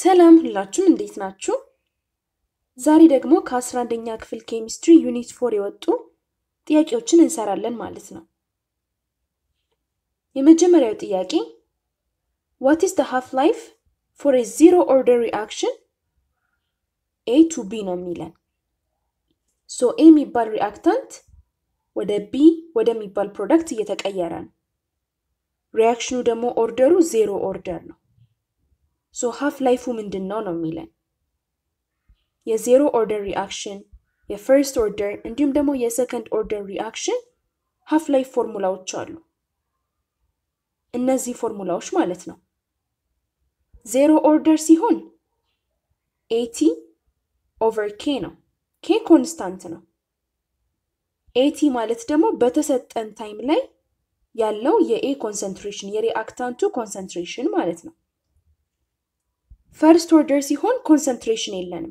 ሰላም ሁላችሁም እንዴት ናችሁ? ዛሬ ደግሞ ከ11ኛ ክፍል ኬሚስትሪ ዩኒት ፎር የወጡ ጥያቄዎችን እንሰራለን ማለት ነው። የመጀመሪያው ጥያቄ ዋት ኢዝ ደ ሃፍ ላይፍ ፎር ኤ ዚሮ ኦርደር ሪአክሽን ኤ ቱ ቢ ነው የሚለን። ሶ ኤ የሚባል ሪአክታንት ወደ ቢ ወደሚባል ፕሮዳክት እየተቀየረ ነው። ሪአክሽኑ ደግሞ ኦርደሩ ዜሮ ኦርደር ነው። ሶ ሀፍ ላይፉ ምንድን ነው ነው የሚለን የዜሮ ኦርደር ሪአክሽን የፈርስት ኦርደር እንዲሁም ደግሞ የሰከንድ ኦርደር ሪአክሽን ሀፍ ላይፍ ፎርሙላዎች አሉ። እነዚህ ፎርሙላዎች ማለት ነው። ዜሮ ኦርደር ሲሆን ኤቲ ኦቨር ኬ ነው። ኬ ኮንስታንት ነው። ኤቲ ማለት ደግሞ በተሰጠን ታይም ላይ ያለው የኤ ኮንሰንትሬሽን የሪአክታንቱ ኮንሰንትሬሽን ማለት ነው። ፈርስት ኦርደር ሲሆን ኮንሰንትሬሽን የለንም።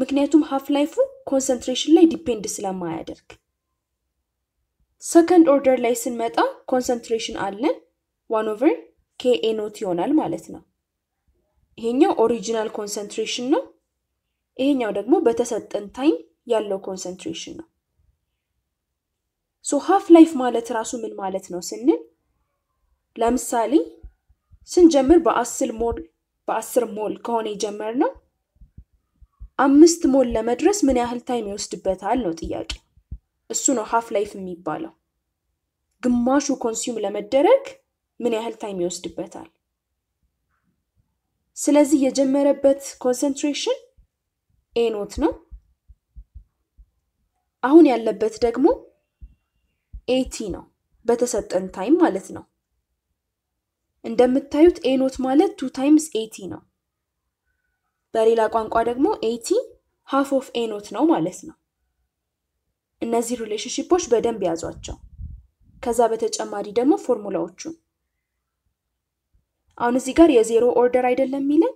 ምክንያቱም ሀፍ ላይፉ ኮንሰንትሬሽን ላይ ዲፔንድ ስለማያደርግ። ሰከንድ ኦርደር ላይ ስንመጣ ኮንሰንትሬሽን አለን። ዋን ኦቨር ኬኤ ኖት ይሆናል ማለት ነው። ይሄኛው ኦሪጂናል ኮንሰንትሬሽን ነው። ይሄኛው ደግሞ በተሰጠን ታይም ያለው ኮንሰንትሬሽን ነው። ሶ ሀፍ ላይፍ ማለት ራሱ ምን ማለት ነው ስንል ለምሳሌ ስንጀምር በአስል ሞል በአስር ሞል ከሆነ የጀመርነው አምስት ሞል ለመድረስ ምን ያህል ታይም ይወስድበታል ነው ጥያቄ። እሱ ነው ሀፍ ላይፍ የሚባለው። ግማሹ ኮንሱም ለመደረግ ምን ያህል ታይም ይወስድበታል። ስለዚህ የጀመረበት ኮንሰንትሬሽን ኤኖት ነው። አሁን ያለበት ደግሞ ኤቲ ነው በተሰጠን ታይም ማለት ነው። እንደምታዩት ኤ ኖት ማለት ቱ ታይምስ ኤቲ ነው። በሌላ ቋንቋ ደግሞ ኤቲ ሃፍ ኦፍ ኤ ኖት ነው ማለት ነው። እነዚህ ሪሌሽንሺፖች በደንብ ያዟቸው። ከዛ በተጨማሪ ደግሞ ፎርሙላዎቹን አሁን እዚህ ጋር የዜሮ ኦርደር አይደለም የሚለን፣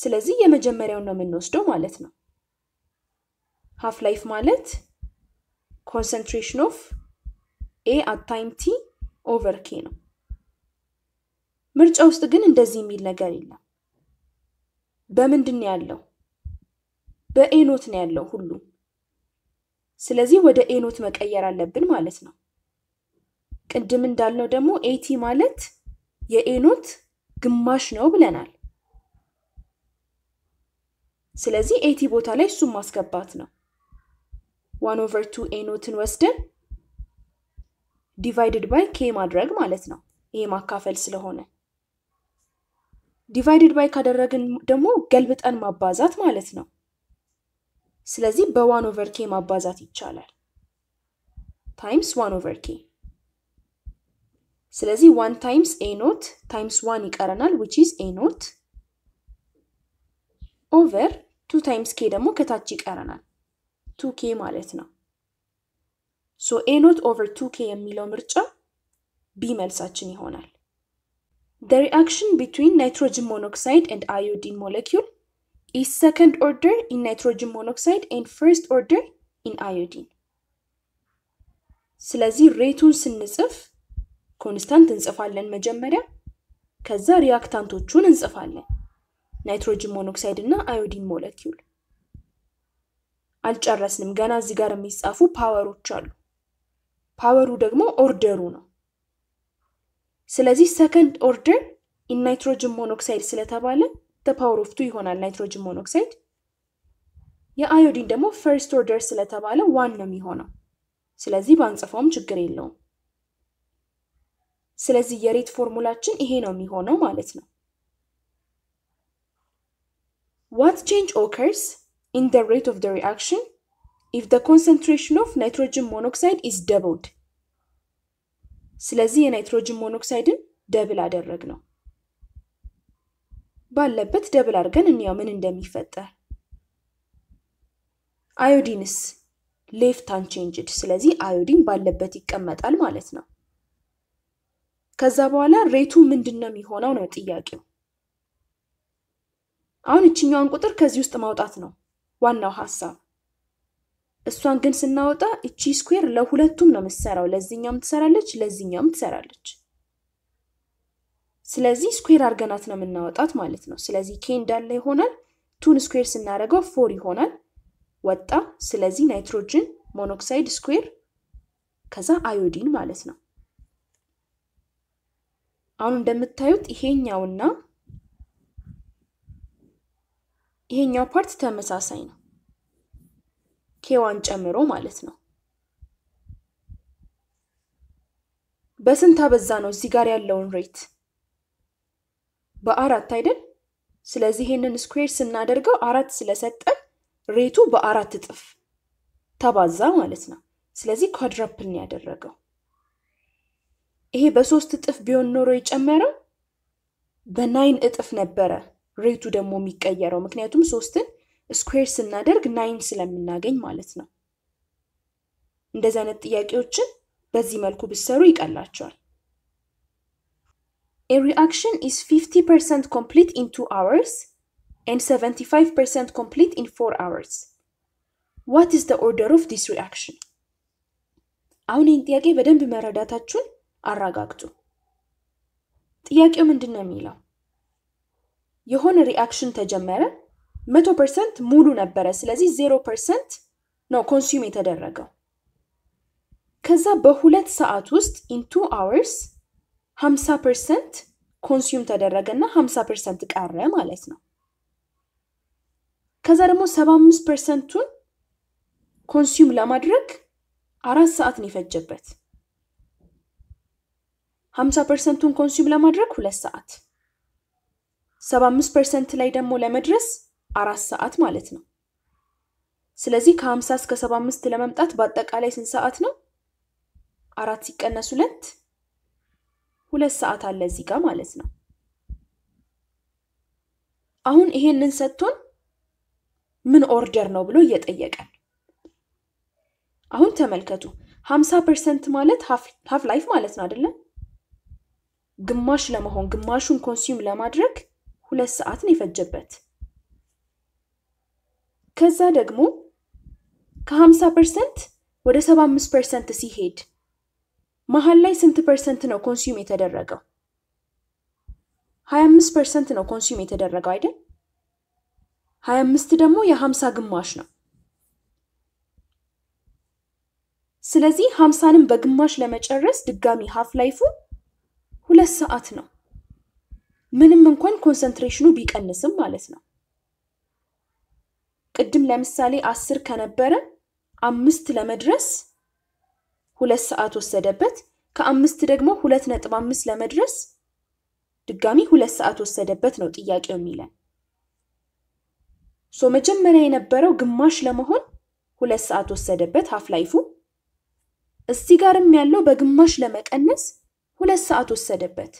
ስለዚህ የመጀመሪያውን ነው የምንወስደው ማለት ነው። ሃፍ ላይፍ ማለት ኮንሰንትሬሽን ኦፍ ኤ አት ታይም ቲ ኦቨር ኬ ነው። ምርጫ ውስጥ ግን እንደዚህ የሚል ነገር የለም። በምንድን ነው ያለው? በኤኖት ነው ያለው ሁሉም። ስለዚህ ወደ ኤኖት መቀየር አለብን ማለት ነው። ቅድም እንዳልነው ደግሞ ኤቲ ማለት የኤኖት ግማሽ ነው ብለናል። ስለዚህ ኤቲ ቦታ ላይ እሱም ማስገባት ነው። ዋን ኦቨር ቱ ኤኖትን ወስደን ዲቫይድድ ባይ ኬ ማድረግ ማለት ነው። ይሄ ማካፈል ስለሆነ ዲቫይድድ ባይ ካደረግን ደግሞ ገልብጠን ማባዛት ማለት ነው። ስለዚህ በዋን ኦቨር ኬ ማባዛት ይቻላል። ታይምስ ዋን ኦቨር ኬ። ስለዚህ ዋን ታይምስ ኤ ኖት ታይምስ ዋን ይቀረናል ዊች ኢዝ ኤ ኖት ኦቨር ቱ ታይምስ ኬ ደግሞ ከታች ይቀረናል ቱ ኬ ማለት ነው። ሶ ኤ ኖት ኦቨር ቱ ኬ የሚለው ምርጫ ቢ መልሳችን ይሆናል። The reaction between nitrogen monoxide and iodine molecule is second order in nitrogen monoxide and first order in iodine. ስለዚህ ሬቱን ስንጽፍ ኮንስታንት እንጽፋለን መጀመሪያ፣ ከዛ ሪያክታንቶቹን እንጽፋለን። ናይትሮጅን ሞኖክሳይድ እና አዮዲን ሞለኪውል። አልጨረስንም። ገና እዚህ ጋር የሚጻፉ ፓወሮች አሉ። ፓወሩ ደግሞ ኦርደሩ ነው። ስለዚህ ሰከንድ ኦርደር ኢንናይትሮጅን ናይትሮጅን ሞኖክሳይድ ስለተባለ ፓወር ኦፍ ቱ ይሆናል ናይትሮጅን ሞኖክሳይድ። የአዮዲን ደግሞ ፈርስት ኦርደር ስለተባለ ዋን ነው የሚሆነው። ስለዚህ ባንጽፈውም ችግር የለውም። ስለዚህ የሬት ፎርሙላችን ይሄ ነው የሚሆነው ማለት ነው። ዋት ቼንጅ ኦከርስ ኢን ደ ሬት ኦፍ ደ ሪአክሽን ኢፍ ደ ኮንሰንትሬሽን ኦፍ ናይትሮጅን ሞኖክሳይድ ኢዝ ደብልድ ስለዚህ የናይትሮጅን ሞኖክሳይድን ደብል አደረግ ነው። ባለበት ደብል አድርገን እንያው ምን እንደሚፈጠር። አዮዲንስ ሌፍት አንቼንጅድ፣ ስለዚህ አዮዲን ባለበት ይቀመጣል ማለት ነው። ከዛ በኋላ ሬቱ ምንድን ነው የሚሆነው ነው ጥያቄው። አሁን እችኛዋን ቁጥር ከዚህ ውስጥ ማውጣት ነው ዋናው ሀሳብ። እሷን ግን ስናወጣ እቺ ስኩዌር ለሁለቱም ነው የምትሰራው። ለዚህኛውም ትሰራለች፣ ለዚህኛውም ትሰራለች። ስለዚህ ስኩዌር አድርገናት ነው የምናወጣት ማለት ነው። ስለዚህ ኬ እንዳለ ይሆናል። ቱን ስኩዌር ስናደርገው ፎር ይሆናል። ወጣ። ስለዚህ ናይትሮጅን ሞኖክሳይድ ስኩዌር ከዛ አዮዲን ማለት ነው። አሁን እንደምታዩት ይሄኛውና ይሄኛው ፓርት ተመሳሳይ ነው። ኬዋን ጨምሮ ማለት ነው። በስንት አበዛ ነው እዚህ ጋር ያለውን ሬት በአራት አይደል? ስለዚህ ይህንን ስኩዌር ስናደርገው አራት ስለሰጠን ሬቱ በአራት እጥፍ ተባዛ ማለት ነው። ስለዚህ ኳድራፕል ያደረገው። ይሄ በሶስት እጥፍ ቢሆን ኖሮ የጨመረው በናይን እጥፍ ነበረ ሬቱ ደግሞ የሚቀየረው ምክንያቱም ሶስትን ስኩዌር ስናደርግ ናይን ስለምናገኝ ማለት ነው። እንደዚህ አይነት ጥያቄዎችን በዚህ መልኩ ብሰሩ ይቀላቸዋል። A reaction is 50% complete in 2 hours and 75% complete in ፎር hours. What is the order of this አሁን ይህን ጥያቄ በደንብ መረዳታችሁን አረጋግጡ። ጥያቄው ምንድን ነው የሚለው? የሆነ ሪአክሽን ተጀመረ መቶ ፐርሰንት ሙሉ ነበረ። ስለዚህ ዜሮ ፐርሰንት ነው ኮንሱም የተደረገው። ከዛ በሁለት ሰዓት ውስጥ ኢንቱ አወርስ ሀምሳ ፐርሰንት ኮንሱም ተደረገ እና ሀምሳ ፐርሰንት ቀረ ማለት ነው። ከዛ ደግሞ ሰባ አምስት ፐርሰንቱን ኮንሱም ለማድረግ አራት ሰዓት ነው የፈጀበት። ሀምሳ ፐርሰንቱን ኮንሱም ለማድረግ ሁለት ሰዓት፣ ሰባ አምስት ፐርሰንት ላይ ደግሞ ለመድረስ አራት ሰዓት ማለት ነው። ስለዚህ ከ50 እስከ 75 ለመምጣት በአጠቃላይ ስንት ሰዓት ነው? አራት ሲቀነስ ሁለት ሁለት ሰዓት አለ እዚህ ጋር ማለት ነው። አሁን ይሄንን ሰጥቶን ምን ኦርደር ነው ብሎ እየጠየቀን አሁን ተመልከቱ። 50 ፐርሰንት ማለት ሀፍ ላይፍ ማለት ነው አይደለም? ግማሽ ለመሆን ግማሹን ኮንሱም ለማድረግ ሁለት ሰዓት ነው የፈጀበት። ከዛ ደግሞ ከ50 ፐርሰንት ወደ 75 ፐርሰንት ሲሄድ መሀል ላይ ስንት ፐርሰንት ነው ኮንሱም የተደረገው? 25 ፐርሰንት ነው ኮንሱም የተደረገው አይደል? 25 ደግሞ የ50 ግማሽ ነው። ስለዚህ 50ንም በግማሽ ለመጨረስ ድጋሚ ሀፍ ላይፉ ሁለት ሰዓት ነው። ምንም እንኳን ኮንሰንትሬሽኑ ቢቀንስም ማለት ነው። ቅድም ለምሳሌ አስር ከነበረ አምስት ለመድረስ ሁለት ሰዓት ወሰደበት። ከአምስት ደግሞ ሁለት ነጥብ አምስት ለመድረስ ድጋሚ ሁለት ሰዓት ወሰደበት ነው ጥያቄው የሚለን። ሶ መጀመሪያ የነበረው ግማሽ ለመሆን ሁለት ሰዓት ወሰደበት ሀፍ ላይፉ። እዚህ ጋርም ያለው በግማሽ ለመቀነስ ሁለት ሰዓት ወሰደበት።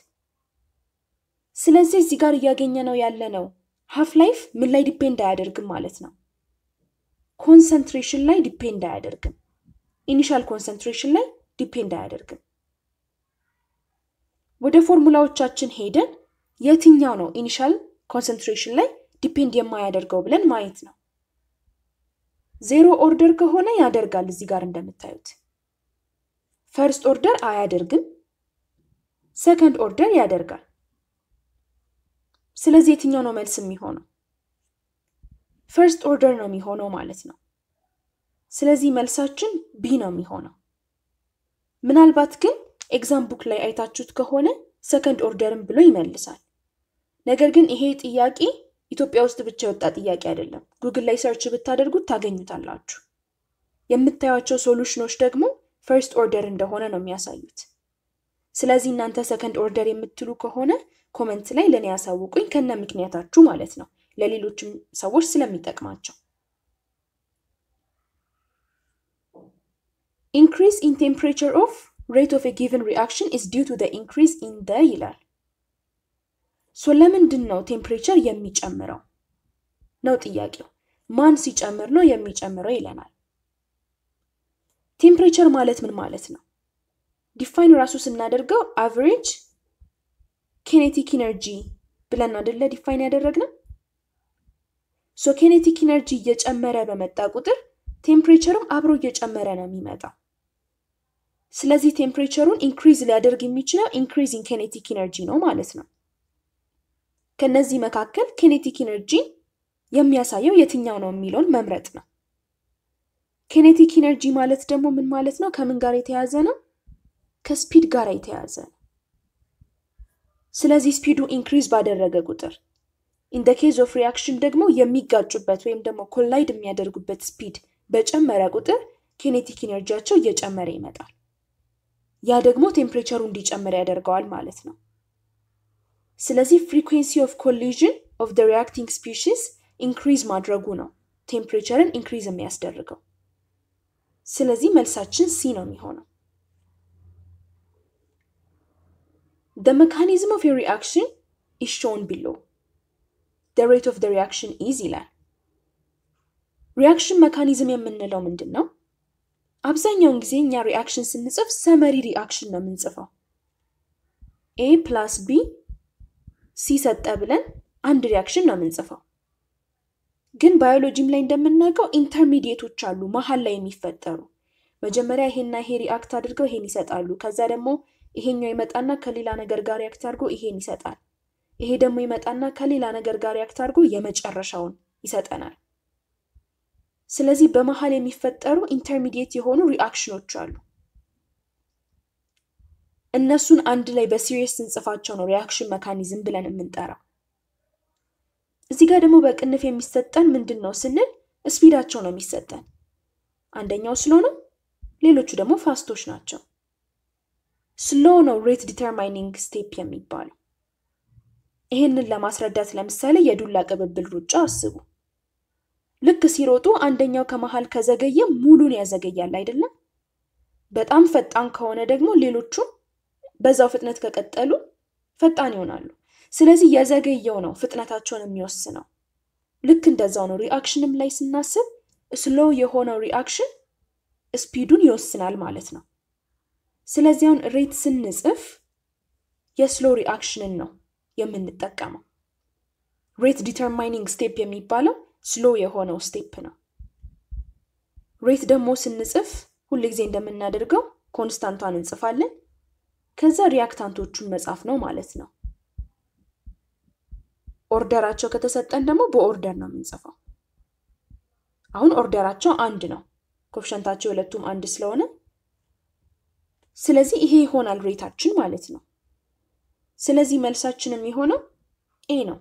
ስለዚህ እዚህ ጋር እያገኘ ነው ያለ ነው ሀፍ ላይፍ ምን ላይ ዲፔንድ አያደርግም ማለት ነው። ኮንሰንትሬሽን ላይ ዲፔንድ አያደርግም። ኢኒሻል ኮንሰንትሬሽን ላይ ዲፔንድ አያደርግም። ወደ ፎርሙላዎቻችን ሄደን የትኛው ነው ኢኒሻል ኮንሰንትሬሽን ላይ ዲፔንድ የማያደርገው ብለን ማየት ነው። ዜሮ ኦርደር ከሆነ ያደርጋል። እዚህ ጋር እንደምታዩት ፈርስት ኦርደር አያደርግም፣ ሰከንድ ኦርደር ያደርጋል። ስለዚህ የትኛው ነው መልስ የሚሆነው? ፈርስት ኦርደር ነው የሚሆነው ማለት ነው። ስለዚህ መልሳችን ቢ ነው የሚሆነው። ምናልባት ግን ኤግዛም ቡክ ላይ አይታችሁት ከሆነ ሰከንድ ኦርደርም ብሎ ይመልሳል። ነገር ግን ይሄ ጥያቄ ኢትዮጵያ ውስጥ ብቻ የወጣ ጥያቄ አይደለም። ጉግል ላይ ሰርች ብታደርጉት ታገኙታላችሁ። የምታዩቸው ሶሉሽኖች ደግሞ ፈርስት ኦርደር እንደሆነ ነው የሚያሳዩት። ስለዚህ እናንተ ሰከንድ ኦርደር የምትሉ ከሆነ ኮመንት ላይ ለእኔ ያሳውቁኝ ከነ ምክንያታችሁ ማለት ነው። ለሌሎችም ሰዎች ስለሚጠቅማቸው ኢንክሪስ ኢን ቴምፕሬቸር ኦፍ ሬት ኦፍ ጊቨን ሪአክሽን ኢዝ ዲው ቱ ኢንክሪዝ ኢን ደ ይላል። ሶ ለምንድን ነው ቴምፕሬቸር የሚጨምረው ነው ጥያቄው። ማን ሲጨምር ነው የሚጨምረው ይለናል። ቴምፕሬቸር ማለት ምን ማለት ነው? ዲፋይን ራሱ ስናደርገው አቨሬጅ ኬኔቲክ ኢነርጂ ብለን ነው አይደለ ዲፋይን ያደረግነው። ሶ ኬኔቲክ ኢነርጂ እየጨመረ በመጣ ቁጥር ቴምፕሬቸሩም አብሮ እየጨመረ ነው የሚመጣው። ስለዚህ ቴምፕሬቸሩን ኢንክሪዝ ሊያደርግ የሚችለው ኢንክሪዚንግ ኬኔቲክ ኢነርጂ ነው ማለት ነው። ከነዚህ መካከል ኬኔቲክ ኢነርጂን የሚያሳየው የትኛው ነው የሚለውን መምረጥ ነው። ኬኔቲክ ኢነርጂ ማለት ደግሞ ምን ማለት ነው? ከምን ጋር የተያዘ ነው? ከስፒድ ጋር የተያዘ ነው። ስለዚህ ስፒዱ ኢንክሪዝ ባደረገ ቁጥር ኢን ደ ኬዝ ኦፍ ሪያክሽን ደግሞ የሚጋጩበት ወይም ደግሞ ኮላይድ የሚያደርጉበት ስፒድ በጨመረ ቁጥር ኬኔቲክ ኢነርጂያቸው እየጨመረ ይመጣል። ያ ደግሞ ቴምፕሬቸሩ እንዲጨምር ያደርገዋል ማለት ነው። ስለዚህ ፍሪኩንሲ ኦፍ ኮሊዥን ኦፍ ደ ሪያክቲንግ ስፒሺስ ኢንክሪዝ ማድረጉ ነው ቴምፕሬቸርን ኢንክሪዝ የሚያስደርገው። ስለዚህ መልሳችን ሲ ነው የሚሆነው። ደ መካኒዝም ኦፍ የሪአክሽን ኢሾን ቢሎ the rate of the reaction is ይላል። ሪያክሽን መካኒዝም የምንለው ምንድን ነው? አብዛኛውን ጊዜ እኛ ሪአክሽን ስንጽፍ ሰመሪ ሪአክሽን ነው የምንጽፈው። ኤ ፕላስ ቢ ሲሰጠ ብለን አንድ ሪያክሽን ነው የምንጽፈው። ግን ባዮሎጂም ላይ እንደምናውቀው ኢንተርሚዲየቶች አሉ መሀል ላይ የሚፈጠሩ መጀመሪያ ይሄና ይሄ ሪአክት አድርገው ይሄን ይሰጣሉ። ከዛ ደግሞ ይሄኛው ይመጣና ከሌላ ነገር ጋር ሪአክት አድርጎ ይሄን ይሰጣል። ይሄ ደግሞ ይመጣና ከሌላ ነገር ጋር ያክት አድርጎ የመጨረሻውን ይሰጠናል። ስለዚህ በመሀል የሚፈጠሩ ኢንተርሚዲየት የሆኑ ሪአክሽኖች አሉ። እነሱን አንድ ላይ በሲሪየስ ስንጽፋቸው ነው ሪአክሽን መካኒዝም ብለን የምንጠራው። እዚህ ጋር ደግሞ በቅንፍ የሚሰጠን ምንድን ነው ስንል ስፒዳቸው ነው የሚሰጠን። አንደኛው ስሎ ነው፣ ሌሎቹ ደግሞ ፋስቶች ናቸው። ስሎ ነው ሬት ዲተርማይኒንግ ስቴፕ የሚባለው። ይህንን ለማስረዳት ለምሳሌ የዱላ ቅብብል ሩጫ አስቡ። ልክ ሲሮጡ አንደኛው ከመሃል ከዘገየ ሙሉን ያዘገያል አይደለም? በጣም ፈጣን ከሆነ ደግሞ ሌሎቹ በዛው ፍጥነት ከቀጠሉ ፈጣን ይሆናሉ። ስለዚህ የዘገየው ነው ፍጥነታቸውን የሚወስነው። ልክ እንደዛው ነው። ሪአክሽንም ላይ ስናስብ ስሎው የሆነው ሪአክሽን ስፒዱን ይወስናል ማለት ነው። ስለዚህ አሁን ሬት ስንጽፍ የስሎ ሪአክሽንን ነው የምንጠቀመው። ሬት ዲተርማይኒንግ ስቴፕ የሚባለው ስሎ የሆነው ስቴፕ ነው። ሬት ደግሞ ስንጽፍ ጊዜ እንደምናደርገው ኮንስታንቷን እንጽፋለን። ከዛ ሪያክታንቶቹን መጻፍ ነው ማለት ነው። ኦርደራቸው ከተሰጠን ደግሞ በኦርደር ነው የምንጽፈው። አሁን ኦርደራቸው አንድ ነው። ኮፍሸንታቸው ሁለቱም አንድ ስለሆነ ስለዚህ ይሄ ይሆናል ሬታችን ማለት ነው። ስለዚህ መልሳችን የሚሆነው ኤ ነው።